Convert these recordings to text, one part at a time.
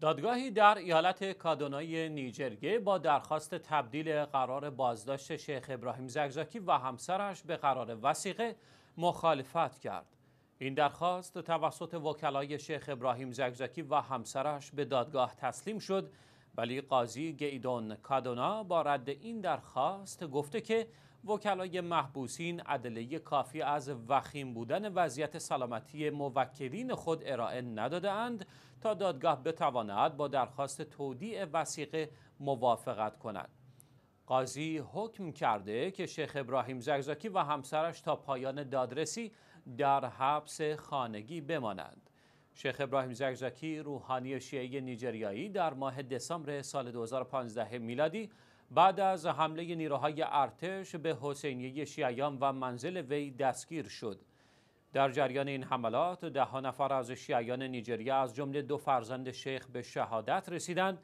دادگاهی در ایالت کادونای نیجریه با درخواست تبدیل قرار بازداشت شیخ ابراهیم زگزاکی و همسرش به قرار وسیقه مخالفت کرد. این درخواست توسط وکلای شیخ ابراهیم زگزاکی و همسرش به دادگاه تسلیم شد ولی قاضی گیدون کادونا با رد این درخواست گفته که وکلای محبوسین عدله کافی از وخیم بودن وضعیت سلامتی موکلین خود ارائه ندادهاند تا دادگاه بتواند با درخواست تودیع وسیقه موافقت کند قاضی حکم کرده که شیخ ابراهیم زگزاکی و همسرش تا پایان دادرسی در حبس خانگی بمانند شیخ ابراهیم زگزاکی روحانی شیعه نیجریایی در ماه دسامبر سال 2015 میلادی بعد از حمله نیروهای ارتش به حسینیه شیعیان و منزل وی دستگیر شد در جریان این حملات ده نفر از شیعیان نیجریه از جمله دو فرزند شیخ به شهادت رسیدند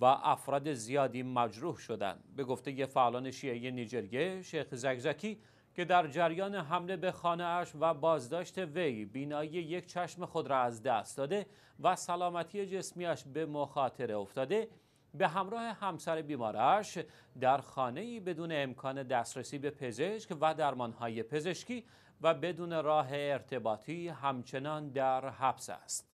و افراد زیادی مجروح شدند به گفته فعالان شیعه نیجریه شیخ زگزکی که در جریان حمله به خانه اش و بازداشت وی بینایی یک چشم خود را از دست داده و سلامتی جسمیش به مخاطره افتاده به همراه همسر بیمارش در خانه بدون امکان دسترسی به پزشک و درمانهای پزشکی و بدون راه ارتباطی همچنان در حبس است.